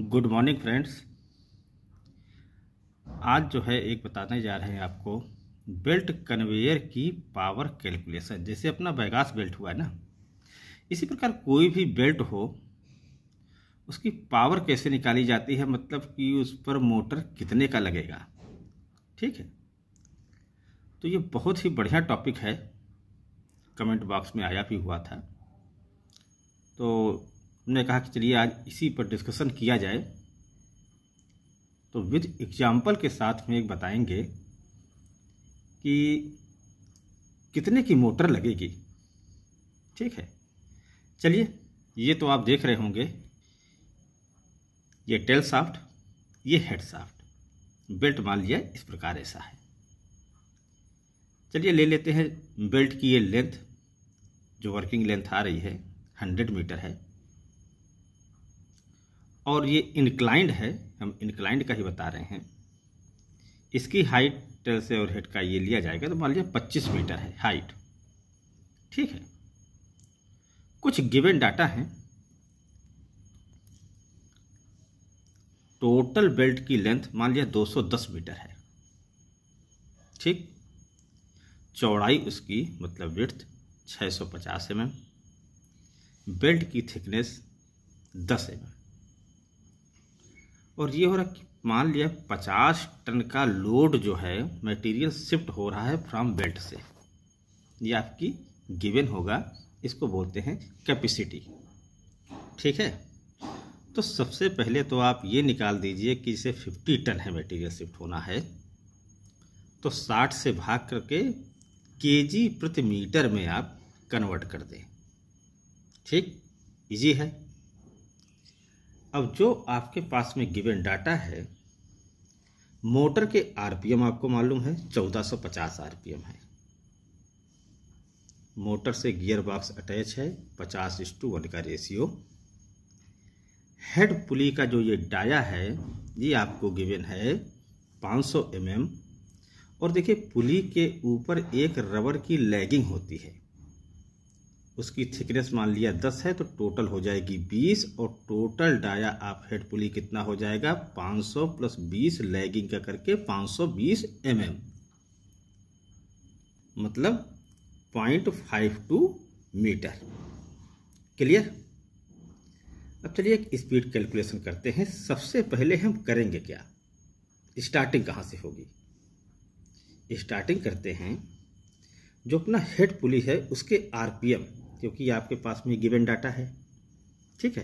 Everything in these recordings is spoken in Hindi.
गुड मॉर्निंग फ्रेंड्स आज जो है एक बताने जा रहे हैं आपको बेल्ट कन्वेयर की पावर कैलकुलेशन जैसे अपना बैगास बेल्ट हुआ है ना इसी प्रकार कोई भी बेल्ट हो उसकी पावर कैसे निकाली जाती है मतलब कि उस पर मोटर कितने का लगेगा ठीक है तो ये बहुत ही बढ़िया टॉपिक है कमेंट बॉक्स में आया भी हुआ था तो हमने कहा कि चलिए आज इसी पर डिस्कशन किया जाए तो विद एग्जाम्पल के साथ में एक बताएंगे कि कितने की मोटर लगेगी ठीक है चलिए ये तो आप देख रहे होंगे ये टेल साफ्ट ये हेड साफ्ट बेल्ट मान लिया इस प्रकार ऐसा है चलिए ले लेते हैं बेल्ट की ये लेंथ जो वर्किंग लेंथ आ रही है हंड्रेड मीटर है और ये इंक्लाइंड है हम इनक्लाइंड का ही बता रहे हैं इसकी हाइट टेल से और हेड का ये लिया जाएगा तो मान लीजिए पच्चीस मीटर है हाइट ठीक है कुछ गिवन डाटा हैं टोटल बेल्ट की लेंथ मान लिया 210 मीटर है ठीक चौड़ाई उसकी मतलब विर्थ 650 सौ एम बेल्ट की थिकनेस 10 एम mm. और ये हो रहा है कि मान लिया पचास टन का लोड जो है मटेरियल शिफ्ट हो रहा है फ्रॉम बेल्ट से ये आपकी गिवन होगा इसको बोलते हैं कैपेसिटी ठीक है तो सबसे पहले तो आप ये निकाल दीजिए कि इसे 50 टन है मटेरियल शिफ्ट होना है तो 60 से भाग करके केजी प्रति मीटर में आप कन्वर्ट कर दें ठीक इजी है अब जो आपके पास में गिवन डाटा है मोटर के आरपीएम आपको मालूम है 1450 आरपीएम है मोटर से गियर बॉक्स अटैच है 50 इस टू वन का रेशियो हेड पुली का जो ये डाया है ये आपको गिवन है 500 सौ mm और देखिए पुली के ऊपर एक रबर की लैगिंग होती है उसकी थिकनेस मान लिया दस है तो टोटल हो जाएगी बीस और टोटल डाया आप हेड पुली कितना हो जाएगा पाँच सौ प्लस बीस लैगिंग का करके पाँच सौ बीस एम mm। एम मतलब point five two metre clear अब चलिए एक स्पीड कैलकुलेशन करते हैं सबसे पहले हम करेंगे क्या स्टार्टिंग कहाँ से होगी स्टार्टिंग करते हैं जो अपना हेड पुली है उसके आरपीएम क्योंकि आपके पास में गिवन डाटा है ठीक है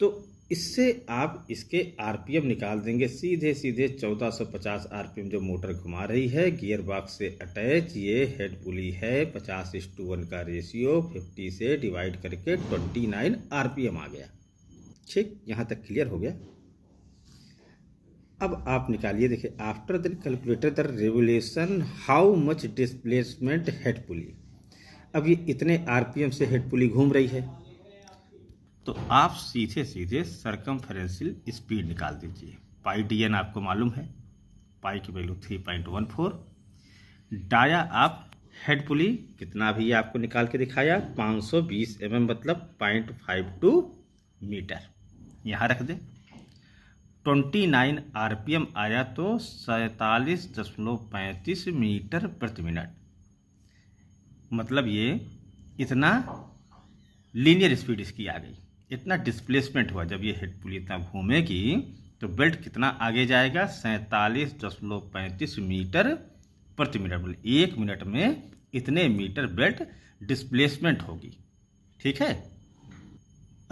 तो इससे आप इसके आरपीएम निकाल देंगे सीधे सीधे 1450 आरपीएम जो मोटर घुमा रही है गियर बॉक्स से अटैच ये हेड पुली है 50 इस टू वन का रेशियो 50 से डिवाइड करके 29 आरपीएम आ गया ठीक यहाँ तक क्लियर हो गया अब आप निकालिए देखिए after the calculator the regulation how much displacement head pulley अब ये इतने आरपीएम से हेड पुली घूम रही है तो आप सीधे सीधे सरकम स्पीड निकाल दीजिए पाई डी आपको मालूम है पाई की value three point one four dia आप हेड पुली कितना भी आपको निकाल के दिखाया 520 सौ mm मतलब पॉइंट फाइव टू मीटर यहाँ रख दे 29 आरपीएम आया तो सैतालीस दशमलव पैंतीस मीटर प्रति मिनट मतलब ये इतना लीनियर स्पीड इसकी आ गई इतना डिस्प्लेसमेंट हुआ जब ये हेड पुल इतना घूमेगी तो बेल्ट कितना आगे जाएगा सैंतालीस दशमलव पैंतीस मीटर प्रति मिनट मतलब एक मिनट में इतने मीटर बेल्ट डिस्प्लेसमेंट होगी ठीक है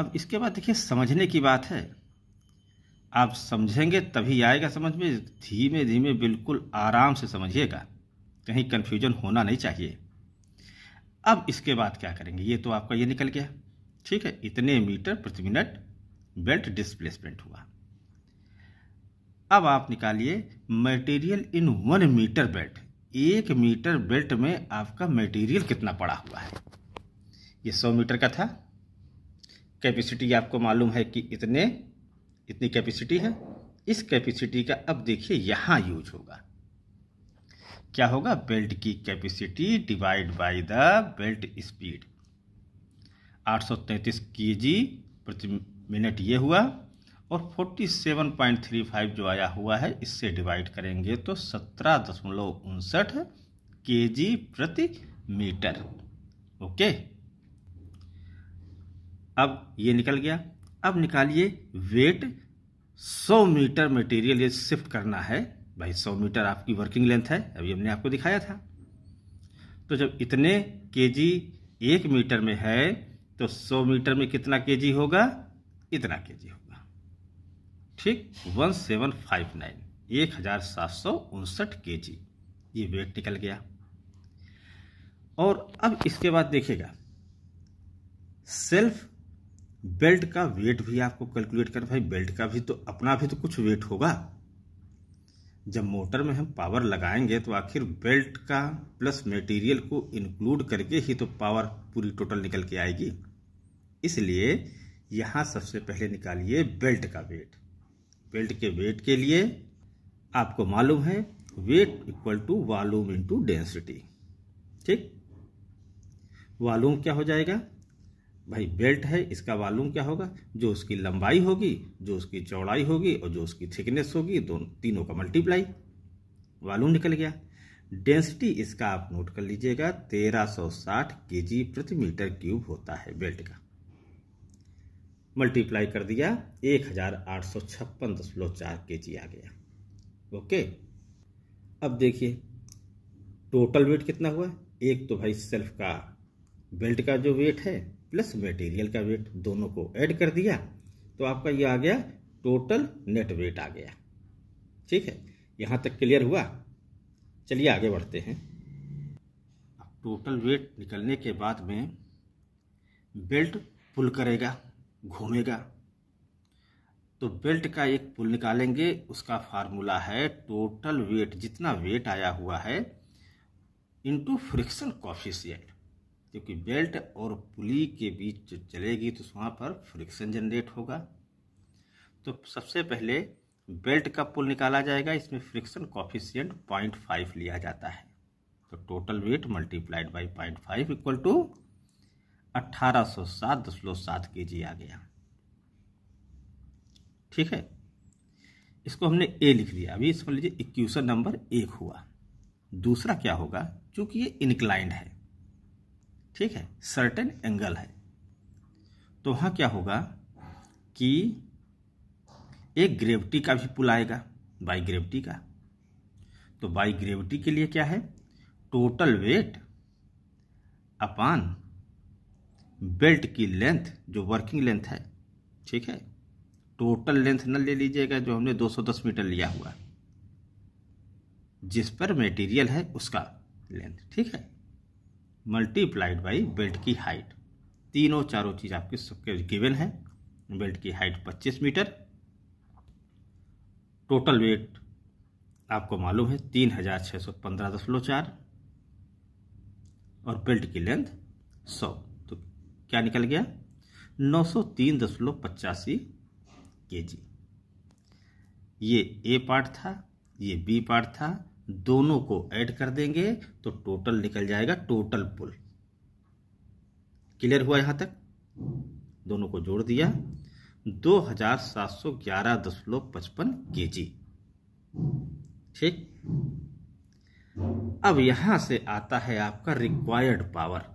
अब इसके बाद देखिए समझने की बात है आप समझेंगे तभी आएगा समझ में धीमे धीमे बिल्कुल आराम से समझिएगा कहीं कन्फ्यूजन होना नहीं चाहिए अब इसके बाद क्या करेंगे ये तो आपका ये निकल गया ठीक है इतने मीटर प्रति मिनट बेल्ट डिस्प्लेसमेंट हुआ अब आप निकालिए material in one metre belt एक मीटर बेल्ट में आपका मटेरियल कितना पड़ा हुआ है ये सौ मीटर का था कैपेसिटी आपको मालूम है कि इतने इतनी कैपेसिटी है इस कैपेसिटी का अब देखिए यहाँ यूज होगा क्या होगा बेल्ट की capacity divide by the belt speed 833 सौ प्रति मिनट ये हुआ और 47.35 जो आया हुआ है इससे डिवाइड करेंगे तो सत्रह दशमलव उनसठ के जी प्रति मीटर ओके अब ये निकल गया अब निकालिए वेट 100 मीटर मटेरियल ये शिफ्ट करना है भाई सौ मीटर आपकी वर्किंग लेंथ है अभी हमने आपको दिखाया था तो जब इतने के जी एक मीटर में है तो सौ मीटर में कितना के जी होगा इतना के जी होगा ठीक वन सेवन फाइव नाइन एक हजार सात सौ उनसठ के जी ये वेट निकल गया और अब इसके बाद देखिएगा सेल्फ बेल्ट का वेट भी आपको कैलकुलेट करना भाई बेल्ट का भी तो अपना भी तो कुछ वेट होगा जब मोटर में हम पावर लगाएंगे तो आखिर बेल्ट का प्लस मटेरियल को इंक्लूड करके ही तो पावर पूरी टोटल निकल के आएगी इसलिए यहाँ सबसे पहले निकालिए बेल्ट का वेट बेल्ट के वेट के लिए आपको मालूम है weight equal to volume into density ठीक वॉल्यूम क्या हो जाएगा भाई बेल्ट है इसका वालूम क्या होगा जो उसकी लंबाई होगी जो उसकी चौड़ाई होगी और जो उसकी थिकनेस होगी दोनों तीनों का मल्टीप्लाई वालूम निकल गया डेंसिटी इसका आप नोट कर लीजिएगा 1360 केजी प्रति मीटर क्यूब होता है बेल्ट का मल्टीप्लाई कर दिया 1856.4 केजी आ गया ओके अब देखिए टोटल वेट कितना हुआ एक तो भाई सेल्फ का बेल्ट का जो वेट है प्लस मटेरियल का वेट दोनों को ऐड कर दिया तो आपका ये आ गया टोटल नेट वेट आ गया ठीक है यहाँ तक क्लियर हुआ चलिए आगे बढ़ते हैं अब टोटल वेट निकलने के बाद में बेल्ट पुल करेगा घूमेगा तो बेल्ट का एक पुल निकालेंगे उसका फार्मूला है टोटल वेट जितना वेट आया हुआ है इनटू फ्रिक्शन कॉफिशियंट जबकि बेल्ट और पुली के बीच जब चलेगी तो वहाँ पर फ्रिक्शन जनरेट होगा तो सबसे पहले बेल्ट का पुल निकाला जाएगा इसमें फ्रिक्शन कॉफिशियंट पॉइंट फाइव लिया जाता है तो total weight multiplied by point five equal to अट्ठारह सौ सात दशमलव सात के जी आ गया ठीक है इसको हमने ए लिख लिया अभी समझ लीजिए इक्वेशन नंबर एक हुआ दूसरा क्या होगा चूंकि ये इनक्लाइंड है ठीक है सर्टेन एंगल है तो वहाँ क्या होगा कि एक ग्रेविटी का भी पुल आएगा बाई ग्रेविटी का तो बाई ग्रेविटी के लिए क्या है टोटल वेट अपान बेल्ट की लेंथ जो वर्किंग लेंथ है ठीक है टोटल लेंथ न ले लीजिएगा जो हमने 210 मीटर लिया हुआ जिस पर मटेरियल है उसका लेंथ ठीक है मल्टीप्लाइड बाई बेल्ट की हाइट तीनों चारों चीज़ आपके सबके गिवन है बेल्ट की हाइट 25 मीटर टोटल वेट आपको मालूम है तीन हजार छः सौ पंद्रह दशमलव चार और बेल्ट की लेंथ 100 तो क्या निकल गया नौ सौ तीन दशमलव पचासी के जी ये ए पार्ट था ये बी पार्ट था दोनों को ऐड कर देंगे तो टोटल निकल जाएगा टोटल पुल क्लियर हुआ यहां तक दोनों को जोड़ दिया दो हजार सात सौ ग्यारह दशमलव पचपन के जी ठीक अब यहां से आता है आपका रिक्वायर्ड पावर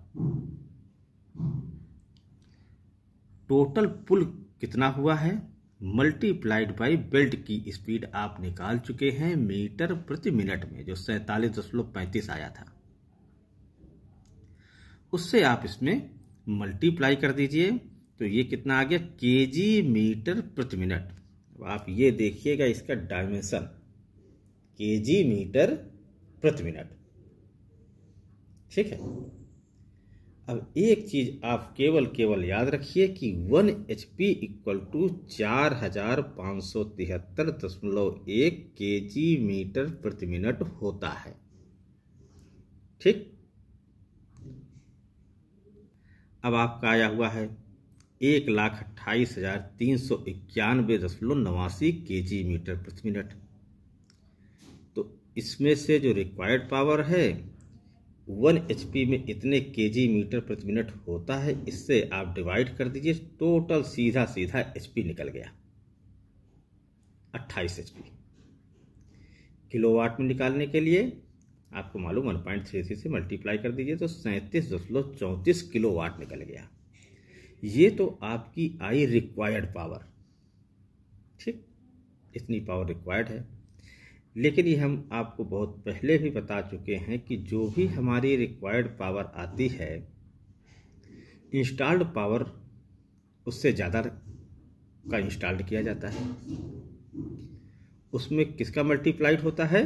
टोटल पुल कितना हुआ है मल्टीप्लाइड बाई बेल्ट की स्पीड आप निकाल चुके हैं मीटर प्रति मिनट में जो सैतालीस दशमलव पैंतीस आया था उससे आप इसमें मल्टीप्लाई कर दीजिए तो ये कितना आ गया के जी मीटर प्रति मिनट अब आप ये देखिएगा इसका डायमेंशन के जी मीटर प्रति मिनट ठीक है अब एक चीज आप केवल केवल याद रखिए कि one H P equal to चार हजार पाँच सौ तिहत्तर दशमलव एक के जी मीटर प्रति मिनट होता है ठीक अब आपका आया हुआ है एक लाख अट्ठाईस हजार तीन सौ इक्यानवे दशमलव नवासी के जी मीटर प्रति मिनट तो इसमें से जो रिक्वायर्ड पावर है वन एच में इतने के जी मीटर प्रति मिनट होता है इससे आप डिवाइड कर दीजिए टोटल सीधा सीधा एच निकल गया अट्ठाईस एच किलोवाट में निकालने के लिए आपको मालूम 1.33 से मल्टीप्लाई कर दीजिए तो सैंतीस दशमलव चौंतीस किलो वाट निकल गया ये तो आपकी आई रिक्वायर्ड पावर ठीक इतनी पावर रिक्वायर्ड है लेकिन ये हम आपको बहुत पहले भी बता चुके हैं कि जो भी हमारी रिक्वायर्ड पावर आती है इंस्टॉल्ड पावर उससे ज़्यादा का इंस्टॉल्ड किया जाता है उसमें किसका मल्टीप्लाइड होता है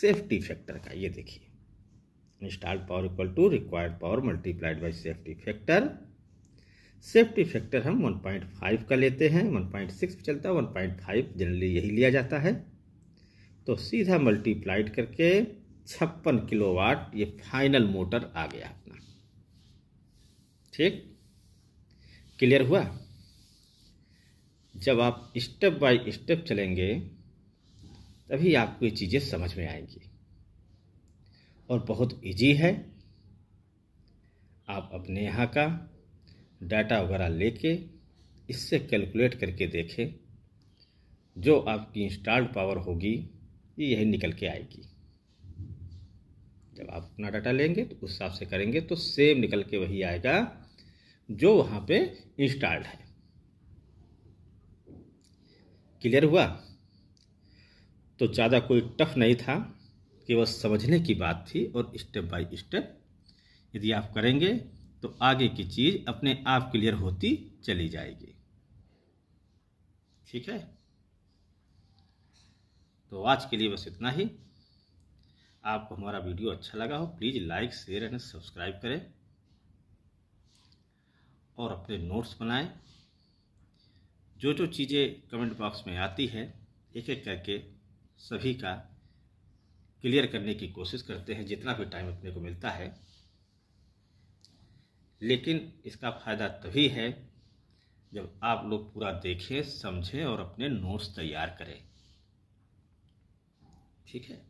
सेफ्टी फैक्टर का ये देखिए installed power equal to required power multiplied by safety factor safety factor हम 1.5 का लेते हैं 1.6 चलता है 1.5 जनरली यही लिया जाता है तो सीधा मल्टीप्लाइड करके छप्पन किलोवाट ये फाइनल मोटर आ गया अपना ठीक क्लियर हुआ जब आप स्टेप बाय स्टेप चलेंगे तभी आपको ये चीज़ें समझ में आएंगी और बहुत इजी है आप अपने यहाँ का डाटा वगैरह लेके इससे कैलकुलेट करके देखें जो आपकी इंस्टॉल्ड पावर होगी ये यही निकल के आएगी जब आप अपना डाटा लेंगे तो उस हिसाब से करेंगे तो सेम निकल के वही आएगा जो वहाँ पे इंस्टॉल्ड है क्लियर हुआ तो ज़्यादा कोई टफ नहीं था केवल समझने की बात थी और स्टेप बाय स्टेप यदि आप करेंगे तो आगे की चीज़ अपने आप क्लियर होती चली जाएगी ठीक है तो आज के लिए बस इतना ही आपको हमारा वीडियो अच्छा लगा हो please like share and subscribe करें और अपने नोट्स बनाएं जो जो चीज़ें कमेंट बॉक्स में आती है एक एक करके सभी का क्लियर करने की कोशिश करते हैं जितना भी टाइम अपने को मिलता है लेकिन इसका फ़ायदा तभी है जब आप लोग पूरा देखें समझें और अपने नोट्स तैयार करें ठीक है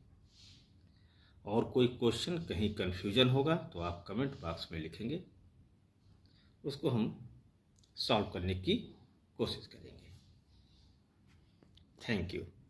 और कोई क्वेश्चन कहीं कन्फ्यूजन होगा तो आप कमेंट बॉक्स में लिखेंगे उसको हम सॉल्व करने की कोशिश करेंगे थैंक यू